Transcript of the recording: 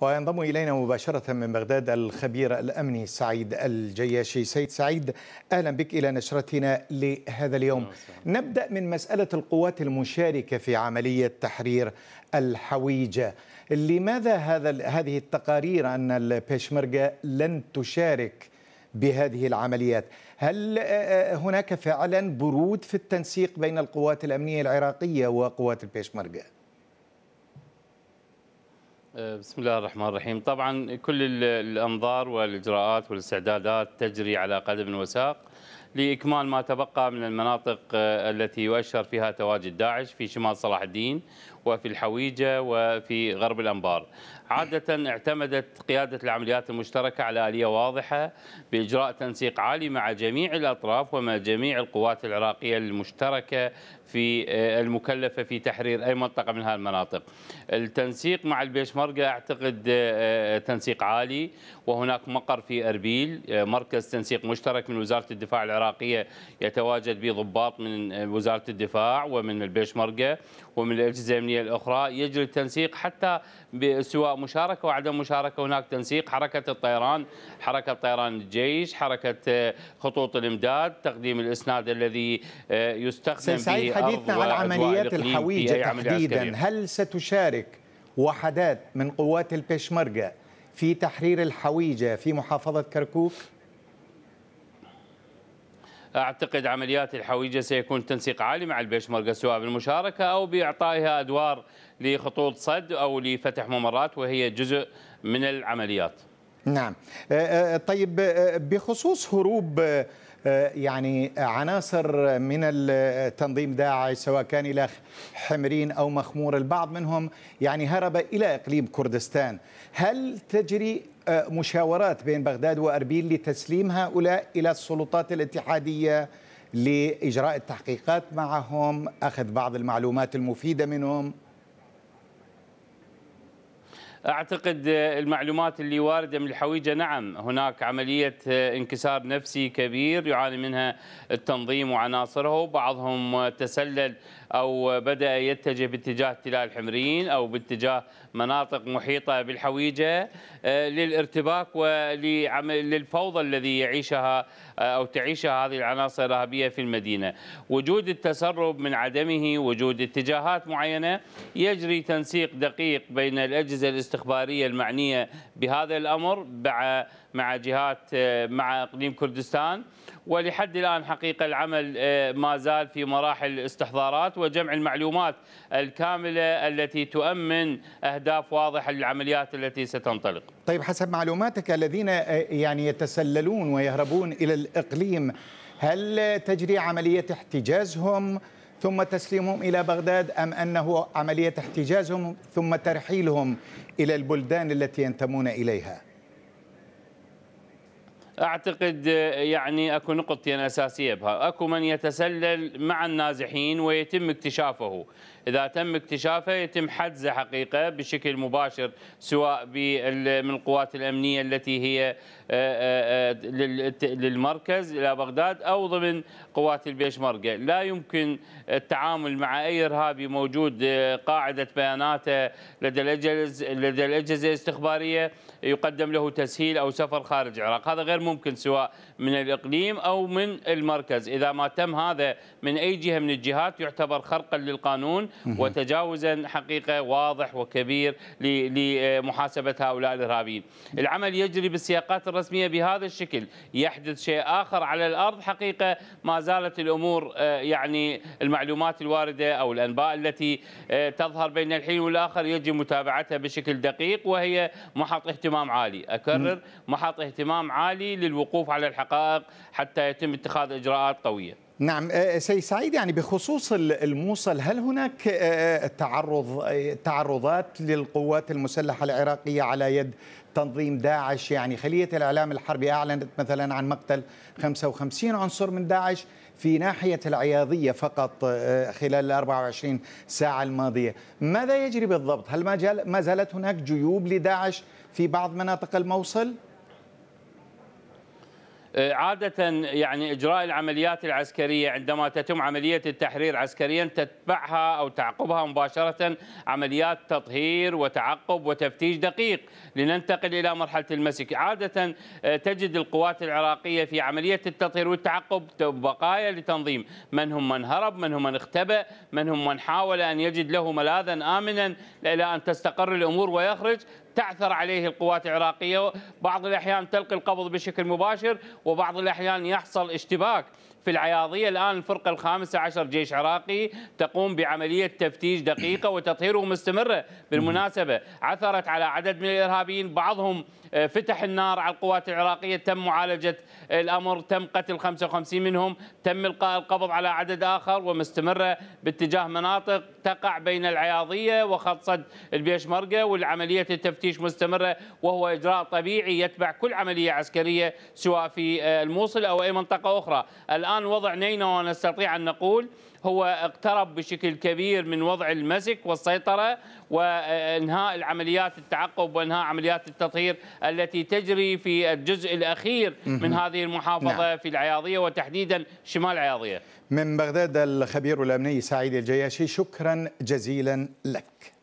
وينضم إلينا مباشرة من بغداد الخبير الأمني سعيد الجياشي سيد سعيد أهلا بك إلى نشرتنا لهذا اليوم نبدأ من مسألة القوات المشاركة في عملية تحرير الحويجة لماذا هذا هذه التقارير أن البيشمركة لن تشارك بهذه العمليات هل هناك فعلا برود في التنسيق بين القوات الأمنية العراقية وقوات البيشمركة؟ آه، بسم الله الرحمن الرحيم طبعا كل الأنظار والإجراءات والاستعدادات تجري على قدم وساق لإكمال ما تبقى من المناطق آه، التي يؤشر فيها تواجد داعش في شمال صلاح الدين وفي الحويجة وفي غرب الأنبار عادة اعتمدت قيادة العمليات المشتركة على آلية واضحة بإجراء تنسيق عالي مع جميع الأطراف ومع جميع القوات العراقية المشتركة في آه، المكلفة في تحرير أي منطقة من هذه المناطق التنسيق مع البيشمركة أعتقد آه، تنسيق عالي وهناك مقر في أربيل مركز تنسيق مشترك من وزارة الدفاع الدفاع العراقية يتواجد به ضباط من وزارة الدفاع ومن البيشمركة ومن الأجهزة الأمنية الأخرى يجري التنسيق حتى سواء مشاركة وعدم مشاركة هناك تنسيق حركة الطيران حركة طيران الجيش حركة خطوط الإمداد تقديم الإسناد الذي آه، يستخدم سعيد به حديثنا عن عمليات الحويجة تحديدا هل ستشارك وحدات من قوات البيشمركة في تحرير الحويجة في محافظة كركوك؟ اعتقد عمليات الحويجه سيكون تنسيق عالي مع البيشمركه سواء بالمشاركه او باعطائها ادوار لخطوط صد او لفتح ممرات وهي جزء من العمليات. نعم آه، آه، طيب آه، بخصوص هروب يعني عناصر من التنظيم داعش سواء كان إلى حمرين أو مخمور البعض منهم يعني هرب إلى إقليم كردستان هل تجري مشاورات بين بغداد وأربيل لتسليم هؤلاء إلى السلطات الاتحادية لإجراء التحقيقات معهم أخذ بعض المعلومات المفيدة منهم اعتقد آه، المعلومات اللي وارده من الحويجه نعم هناك عمليه آه، انكسار نفسي كبير يعاني منها التنظيم وعناصره بعضهم آه، تسلل او بدا يتجه باتجاه تلال الحمرين او باتجاه مناطق محيطه بالحويجه للارتباك وللفوضى الذي يعيشها او تعيشها هذه العناصر الارهابيه في المدينه. وجود التسرب من عدمه، وجود اتجاهات معينه يجري تنسيق دقيق بين الاجهزه الاستخباراتيه الاستخبارية المعنية بهذا الأمر مع مع جهات آه، مع إقليم كردستان ولحد الآن حقيقة العمل آه، ما زال في مراحل الاستحضارات وجمع المعلومات الكاملة التي تؤمن أهداف واضحة للعمليات التي ستنطلق طيب حسب معلوماتك الذين آه، يعني يتسللون ويهربون إلى الإقليم هل تجري عملية احتجازهم؟ ثم تسليمهم إلى بغداد أم أنه عملية احتجازهم ثم ترحيلهم إلى البلدان التي ينتمون إليها اعتقد آه، يعني اكو نقطتين اساسيه بها، اكو من يتسلل مع النازحين ويتم اكتشافه، اذا تم اكتشافه يتم حجزه حقيقه بشكل مباشر سواء من القوات الامنيه التي هي آه، آه، للمركز الى بغداد او ضمن قوات البيشمركه، لا يمكن التعامل مع اي ارهابي موجود قاعده بياناته لدى الاجهزه الاستخباريه يقدم له تسهيل او سفر خارج العراق، هذا غير ممكن سواء من الإقليم أو من المركز إذا ما تم هذا من أي جهة من الجهات يعتبر خرقا للقانون وتجاوزا حقيقة واضح وكبير لمحاسبة هؤلاء الإرهابيين العمل يجري بالسياقات الرسمية بهذا الشكل يحدث شيء آخر على الأرض حقيقة ما زالت الأمور آه، يعني المعلومات الواردة أو الأنباء التي آه، تظهر بين الحين والآخر يجب متابعتها بشكل دقيق وهي محط اهتمام عالي أكرر محط اهتمام عالي للوقوف على الحقائق حتى يتم اتخاذ اجراءات قويه. نعم آه، آه، سي سعيد يعني بخصوص الموصل هل هناك آه، تعرض تعرضات للقوات المسلحه العراقيه على يد تنظيم داعش يعني خليه الاعلام الحربي اعلنت مثلا عن مقتل 55 عنصر من داعش في ناحيه العياضيه فقط خلال 24 ساعه الماضيه، ماذا يجري بالضبط؟ هل ما زالت هناك جيوب لداعش في بعض مناطق الموصل؟ آه، عادة يعني إجراء العمليات العسكرية عندما تتم عملية التحرير عسكريا تتبعها أو تعقبها مباشرة عمليات تطهير وتعقب وتفتيش دقيق لننتقل إلى مرحلة المسك عادة آه، تجد القوات العراقية في عملية التطهير والتعقب بقايا لتنظيم من هم من هرب من هم من اختبأ من هم من حاول أن يجد له ملاذا آمنا إلى أن تستقر الأمور ويخرج تعثر عليه القوات العراقية بعض الأحيان تلقي القبض بشكل مباشر وبعض الأحيان يحصل اشتباك في العياضية الآن الفرقة الخامسة عشر جيش عراقي تقوم بعملية تفتيش دقيقة وتطهيره مستمرة بالمناسبة عثرت على عدد من الإرهابيين بعضهم آه، فتح النار على القوات العراقية تم معالجة الأمر تم قتل 55 منهم تم إلقاء القبض على عدد آخر ومستمرة باتجاه مناطق تقع بين العياضية وخط صد البيشمركة والعملية التفتيش مستمرة وهو إجراء طبيعي يتبع كل عملية عسكرية سواء في آه، الموصل أو أي منطقة أخرى الآن الآن وضع نينوى نستطيع أن نقول هو اقترب بشكل كبير من وضع المسك والسيطرة وإنهاء العمليات التعقب وإنهاء عمليات التطهير التي تجري في الجزء الأخير من هذه المحافظة نعم. في العياضية وتحديدا شمال العياضية من بغداد الخبير الأمني سعيد الجياشي شكرا جزيلا لك